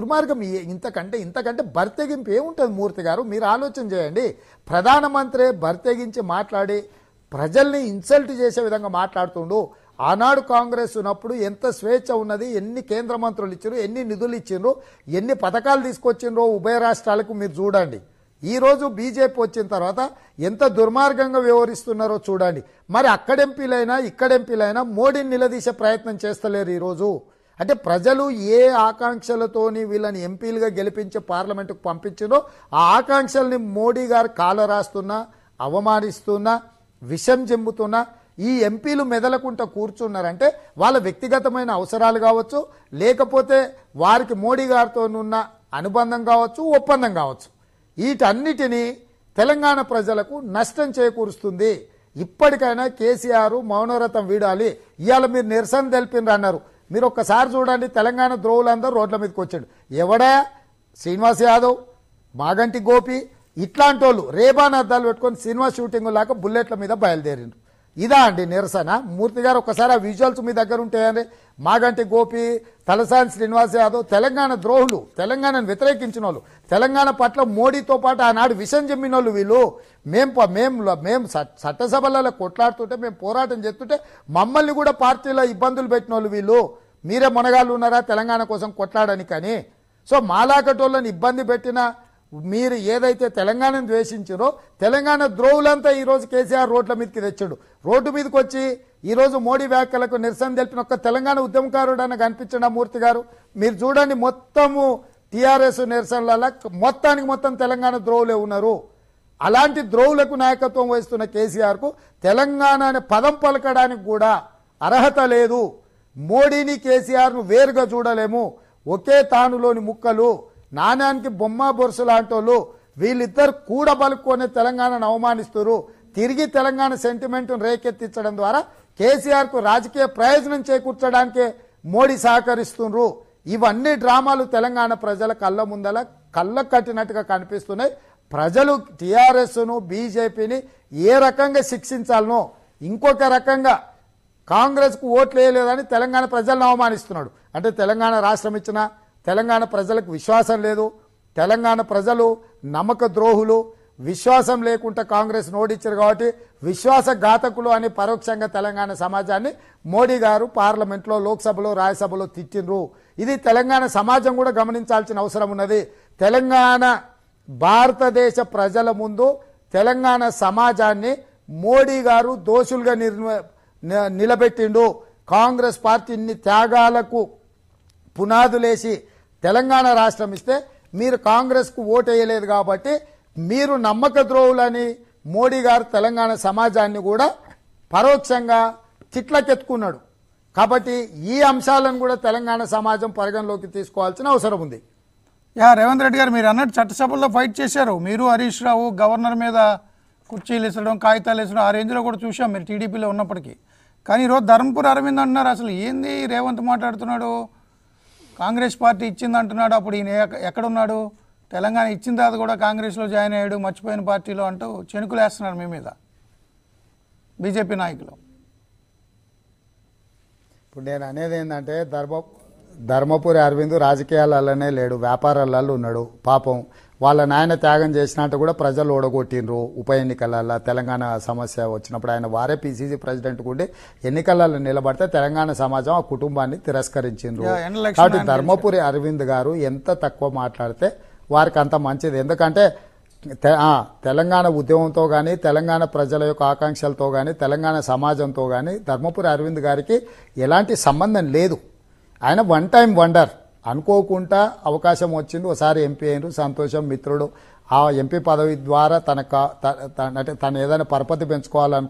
దుర్మార్గం ఇంతకంటే ఇంతకంటే బర్తెగింపు ఏముంటుంది మూర్తి గారు మీరు ఆలోచన చేయండి ప్రధానమంత్రి బర్తెగించి మాట్లాడి ప్రజల్ని ఇన్సల్ట్ చేసే విధంగా మాట్లాడుతుండు ఆనాడు కాంగ్రెస్ ఉన్నప్పుడు ఎంత స్వేచ్ఛ ఉన్నది ఎన్ని కేంద్ర మంత్రులు ఇచ్చారు ఎన్ని నిధులు ఇచ్చిండ్రు ఎన్ని పథకాలు తీసుకొచ్చిండ్రో ఉభయ రాష్ట్రాలకు మీరు చూడండి ఈరోజు బీజేపీ వచ్చిన తర్వాత ఎంత దుర్మార్గంగా వ్యవహరిస్తున్నారో చూడండి మరి అక్కడ ఎంపీలైనా ఇక్కడ ఎంపీలైనా మోడీని నిలదీసే ప్రయత్నం చేస్తలేరు ఈరోజు అంటే ప్రజలు ఏ ఆకాంక్షలతోని వీళ్ళని ఎంపీలుగా గెలిపించి పార్లమెంటుకు పంపించినో ఆ ఆకాంక్షల్ని మోడీ గారు రాస్తున్నా అవమానిస్తున్నా విషం చెంబుతున్నా ఈ ఎంపీలు మెదలకుండా కూర్చున్నారంటే వాళ్ళ వ్యక్తిగతమైన అవసరాలు కావచ్చు లేకపోతే వారికి మోడీ గారితో ఉన్న అనుబంధం కావచ్చు ఒప్పందం కావచ్చు వీటన్నిటినీ తెలంగాణ ప్రజలకు నష్టం చేకూరుస్తుంది ఇప్పటికైనా కేసీఆర్ మౌనవ్రతం వీడాలి ఇవాళ మీరు నిరసన తెలిపిన అన్నారు మీరు ఒక్కసారి చూడండి తెలంగాణ ద్రోవులందరూ రోడ్ల మీదకి వచ్చాడు ఎవడా శ్రీనివాస్ యాదవ్ మాగంటి గోపి ఇట్లాంటి వాళ్ళు రేబాన్ అద్దాలు పెట్టుకొని సినిమా షూటింగ్ లాగా బుల్లెట్ల మీద బయలుదేరిండు ఇదా అండి నిరసన మూర్తి గారు ఒకసారి ఆ విజువల్స్ మీ దగ్గర ఉంటాయని మాగంటి గోపి తలసాని శ్రీనివాస్ యాదవ్ తెలంగాణ ద్రోహులు తెలంగాణను వ్యతిరేకించిన వాళ్ళు తెలంగాణ పట్ల మోడీతో పాటు ఆనాడు విషయం చెప్పిన వాళ్ళు వీళ్ళు మేము మేము మేము చట్టసభలలో కొట్లాడుతుంటే మేము పోరాటం చేస్తుంటే మమ్మల్ని కూడా పార్టీలో ఇబ్బందులు పెట్టిన వాళ్ళు వీళ్ళు మీరే మునగాళ్ళు ఉన్నారా తెలంగాణ కోసం కొట్లాడని కానీ సో మాలాకటోళ్ళని ఇబ్బంది పెట్టిన మీరు ఏదైతే తెలంగాణను ద్వేషించారో తెలంగాణ ద్రోవులంతా ఈరోజు కేసీఆర్ రోడ్ల మీదకి తెచ్చాడు రోడ్డు మీదకి వచ్చి ఈరోజు మోడీ వ్యాఖ్యలకు నిరసన తెలిపిన ఒక్క తెలంగాణ ఉద్యమకారుడు అని కనిపించిన మూర్తి గారు మీరు చూడండి మొత్తము టీఆర్ఎస్ నిరసనల మొత్తానికి మొత్తం తెలంగాణ ద్రోవులే ఉన్నారు అలాంటి ద్రోవులకు నాయకత్వం వహిస్తున్న కేసీఆర్కు తెలంగాణ అనే పదం పలకడానికి కూడా అర్హత లేదు మోడీని కేసీఆర్ను వేరుగా చూడలేము ఒకే తానులోని ముక్కలు నాణ్యానికి బొమ్మ బొరుసు లాంటోళ్ళు వీళ్ళిద్దరు కూడబలుక్కునే తెలంగాణను అవమానిస్తారు తిరిగి తెలంగాణ సెంటిమెంట్ను రేకెత్తించడం ద్వారా కేసీఆర్కు రాజకీయ ప్రయోజనం చేకూర్చడానికే మోడీ సహకరిస్తున్నారు ఇవన్నీ డ్రామాలు తెలంగాణ ప్రజల కళ్ళ ముందల కళ్ళ కట్టినట్టుగా కనిపిస్తున్నాయి ప్రజలు టీఆర్ఎస్ను బీజేపీని ఏ రకంగా శిక్షించాలనో ఇంకొక రకంగా కాంగ్రెస్కు ఓట్లు వేయలేదని తెలంగాణ ప్రజలను అవమానిస్తున్నాడు అంటే తెలంగాణ రాష్ట్రం ఇచ్చిన తెలంగాణ ప్రజలకు విశ్వాసం లేదు తెలంగాణ ప్రజలు నమ్మక ద్రోహులు విశ్వాసం లేకుండా కాంగ్రెస్ నోడిచ్చారు కాబట్టి విశ్వాసఘాతకులు అని పరోక్షంగా తెలంగాణ సమాజాన్ని మోడీ గారు పార్లమెంట్లో లోక్సభలో రాజ్యసభలో తిట్టినరు ఇది తెలంగాణ సమాజం కూడా గమనించాల్సిన అవసరం ఉన్నది తెలంగాణ భారతదేశ ప్రజల ముందు తెలంగాణ సమాజాన్ని మోడీ గారు దోషులుగా నిర్మ నిలబెట్టిండు కాంగ్రెస్ పార్టీ ఇన్ని త్యాగాలకు పునాదులేసి తెలంగాణ రాష్ట్రం ఇస్తే మీరు కాంగ్రెస్కు ఓటేయలేదు కాబట్టి మీరు నమ్మక ద్రోవులని మోడీ గారు తెలంగాణ సమాజాన్ని కూడా పరోక్షంగా చిట్లకెత్తుకున్నాడు కాబట్టి ఈ అంశాలను కూడా తెలంగాణ సమాజం పరిగణలోకి తీసుకోవాల్సిన అవసరం ఉంది యా రేవంత్ రెడ్డి గారు మీరు అన్నట్టు చట్టసభల్లో ఫైట్ చేశారు మీరు హరీష్ రావు గవర్నర్ మీద కుర్చీలు ఇసడం కాగితాలు ఇసడం ఆ రేంజ్లో కూడా చూసాం మీరు టీడీపీలో ఉన్నప్పటికీ కానీ ఈరోజు ధర్మపూర్ అరవింద్ అంటున్నారు అసలు ఏంది రేవంత్ మాట్లాడుతున్నాడు కాంగ్రెస్ పార్టీ ఇచ్చింది అంటున్నాడు అప్పుడు ఈయన ఎక్కడున్నాడు తెలంగాణ ఇచ్చిన తర్వాత కూడా కాంగ్రెస్లో జాయిన్ అయ్యాడు మర్చిపోయిన పార్టీలో అంటూ చెనుకులు వేస్తున్నారు మీ మీద బీజేపీ నాయకులు ఇప్పుడు నేను అనేది ఏంటంటే ధర్మ ధర్మపురి అరవింద్ రాజకీయాలలోనే లేడు వ్యాపారాలలో ఉన్నాడు పాపం వాళ్ళ నాయన త్యాగం చేసినట్టు కూడా ప్రజలు ఓడగొట్టినరు ఉప ఎన్నికలలో తెలంగాణ సమస్య వచ్చినప్పుడు ఆయన వారే పిసిసి ప్రెసిడెంట్ కూడా ఎన్నికలలో నిలబడితే తెలంగాణ సమాజం ఆ కుటుంబాన్ని తిరస్కరించిండ్రు కాబట్టి ధర్మపురి అరవింద్ గారు ఎంత తక్కువ మాట్లాడితే వారికి అంత మంచిది ఎందుకంటే తెలంగాణ ఉద్యమంతో కానీ తెలంగాణ ప్రజల యొక్క ఆకాంక్షలతో కానీ తెలంగాణ సమాజంతో కానీ ధర్మపురి అరవింద్ గారికి ఎలాంటి సంబంధం లేదు ఆయన వన్ టైం వండర్ అనుకోకుండా అవకాశం వచ్చింది ఒకసారి ఎంపీ అయినరు సంతోషం మిత్రుడు ఆ ఎంపీ పదవి ద్వారా తన అంటే తను ఏదైనా పరపతి పెంచుకోవాలనుకు